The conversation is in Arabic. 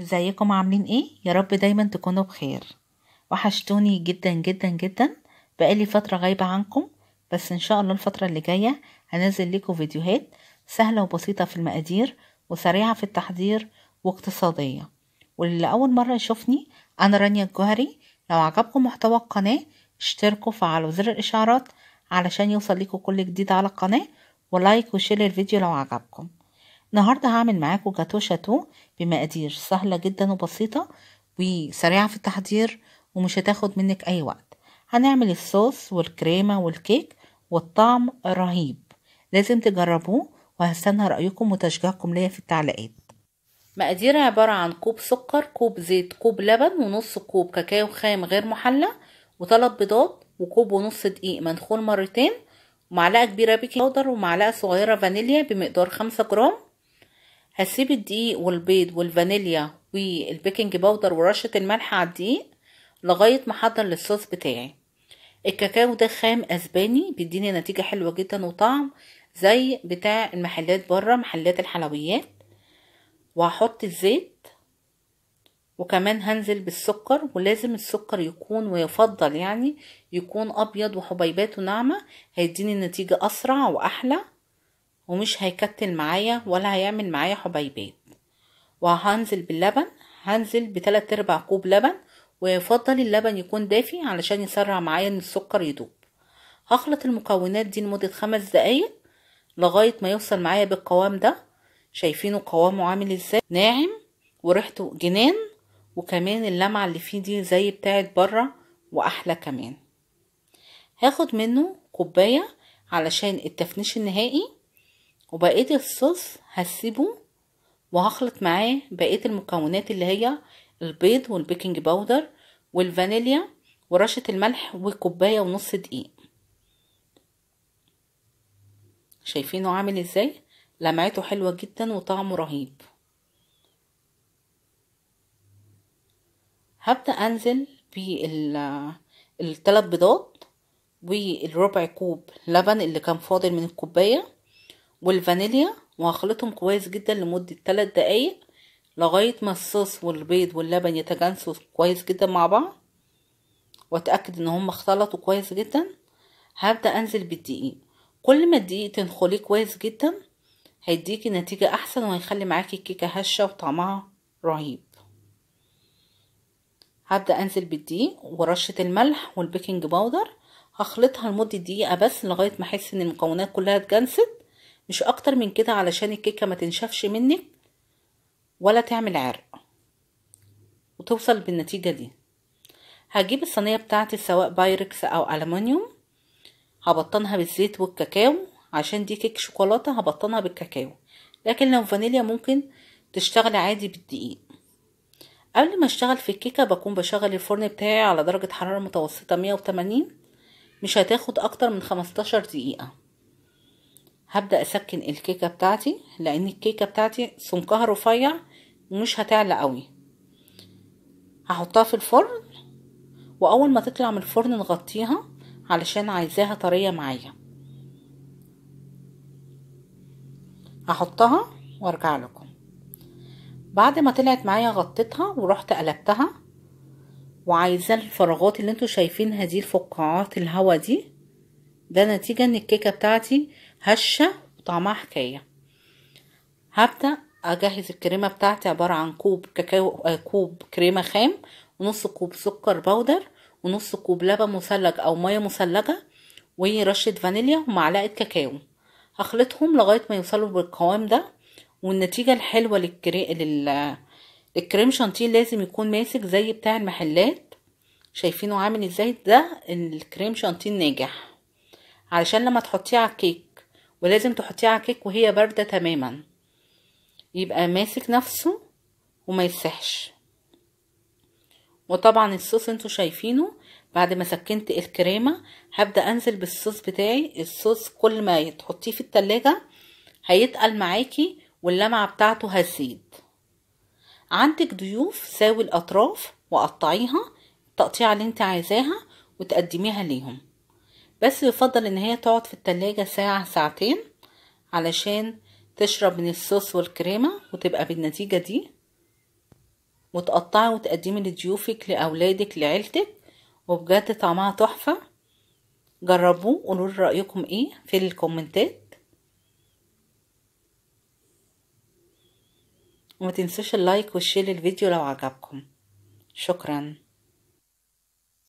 ازيكم عاملين ايه يا رب دايما تكونوا بخير وحشتوني جدا جدا جدا بقالي فتره غايبه عنكم بس ان شاء الله الفتره اللي جايه هنزل لكم فيديوهات سهله وبسيطه في المقادير وسريعه في التحضير واقتصاديه واللي اول مره يشوفني انا رانيا الجوهري لو عجبكم محتوى القناه اشتركوا وفعلوا زر الاشعارات علشان يوصل لكم كل جديد على القناه ولايك وشير الفيديو لو عجبكم النهاردة هعمل معاكم جاتو شاتو بمقادير سهلة جدا وبسيطة وسريعة في التحضير ومش هتاخد منك أي وقت هنعمل الصوص والكريمة والكيك والطعم رهيب لازم تجربوه وهستنى رأيكم وتشجيعكم ليا في التعليقات مقادير عبارة عن كوب سكر كوب زيت كوب لبن ونص كوب كاكاو خام غير محلى وثلاث بيضات وكوب ونص دقيق منخول مرتين ومعلقة كبيرة بيكنج باودر ومعلقة صغيرة فانيليا بمقدار خمسة جرام هسيب الدقيق والبيض والفانيليا والبيكنج باودر ورشة الملح على الدقيق لغاية ما احضر للصوص بتاعي الكاكاو ده خام اسباني بيديني نتيجة حلوة جدا وطعم زي بتاع المحلات بره محلات الحلويات وهحط الزيت وكمان هنزل بالسكر ولازم السكر يكون ويفضل يعني يكون ابيض وحبيباته ناعمه هيديني نتيجه اسرع واحلى ومش هيكتل معايا ولا هيعمل معايا حبيبات وهنزل باللبن هنزل بتلات ارباع كوب لبن ويفضل اللبن يكون دافي علشان يسرع معايا ان السكر يدوب هخلط المكونات دي لمدة خمس دقايق لغاية ما يوصل معايا بالقوام ده شايفينه قوامه عامل ازاي ناعم وريحته جنان وكمان اللمعة اللي فيه دي زي بتاعت بره واحلى كمان هاخد منه كوباية علشان التفنيش النهائي وبقيه الصوص هسيبه وهخلط معاه بقيه المكونات اللي هي البيض والبيكنج باودر والفانيليا ورشه الملح وكوبايه ونص دقيق شايفينه عامل ازاي لمعته حلوه جدا وطعمه رهيب هبدا انزل بالثلاث بيضات والربع كوب لبن اللي كان فاضل من الكوبايه والفانيليا وهخلطهم كويس جدا لمدة 3 دقايق لغاية ما الصوص والبيض واللبن يتجانسوا كويس جدا مع بعض واتأكد ان هم اختلطوا كويس جدا هبدأ انزل بالدقيق كل ما الدقيق تنخليه كويس جدا هيديكي نتيجة احسن وهيخلي معاكي الكيكة هشة وطعمها رهيب هبدأ انزل بالدقيق ورشة الملح والبيكنج باودر هخلطها لمدة دقيقة بس لغاية ما احس ان المكونات كلها اتجانست مش اكتر من كده علشان الكيكه ما تنشفش منك ولا تعمل عرق وتوصل بالنتيجه دي هجيب الصينيه بتاعتي سواء بايركس او ألمنيوم هبطنها بالزيت والكاكاو عشان دي كيك شوكولاته هبطنها بالكاكاو لكن لو فانيليا ممكن تشتغل عادي بالدقيق قبل ما اشتغل في الكيكه بكون بشغل الفرن بتاعي على درجه حراره متوسطه 180 مش هتاخد اكتر من 15 دقيقه هبدأ أسكن الكيكة بتاعتي لأن الكيكة بتاعتي سمكها رفيع ومش هتعلى قوي هحطها في الفرن وأول ما تطلع من الفرن نغطيها علشان عايزاها طرية معايا هحطها وارجع لكم بعد ما طلعت معايا غطيتها ورحت قلبتها وعايزه الفراغات اللي انتوا شايفينها دي الفقاعات الهوا دي ده نتيجه ان الكيكه بتاعتي هشة وطعمها حكاية هبدأ أجهز الكريمة بتاعتي عبارة عن كوب كاكاو آه كوب كريمة خام ونص كوب سكر بودر ونص كوب لبن مثلج أو مية مثلجة ورشة فانيليا ومعلقة كاكاو هخلطهم لغاية ما يوصلوا بالقوام ده والنتيجة الحلوة للكري... لل... الكريم شانتيه لازم يكون ماسك زي بتاع المحلات شايفينه عامل ازاي ده الكريم شانتيه الناجح علشان لما تحطيه على الكيك ولازم تحطيه على كيك وهي باردة تماما يبقى ماسك نفسه وما يسحش وطبعا الصوص انتوا شايفينه بعد ما سكنت الكريمة هبدأ انزل بالصوص بتاعي الصوص كل ما تحطيه في التلاجة هيتقل معاكي واللمعة بتاعته هتزيد عندك ضيوف ساوي الاطراف وقطعيها التقطيعة اللي انت عايزاها وتقدميها ليهم بس يفضل ان هي تقعد في التلاجة ساعة ساعتين علشان تشرب من الصوص والكريمة وتبقى بالنتيجة دي وتقطعي وتقدمي لضيوفك لأولادك لعيلتك وبجد طعمها تحفة جربوه قولوا رأيكم ايه في الكومنتات وما تنسوش اللايك والشير للفيديو لو عجبكم شكرا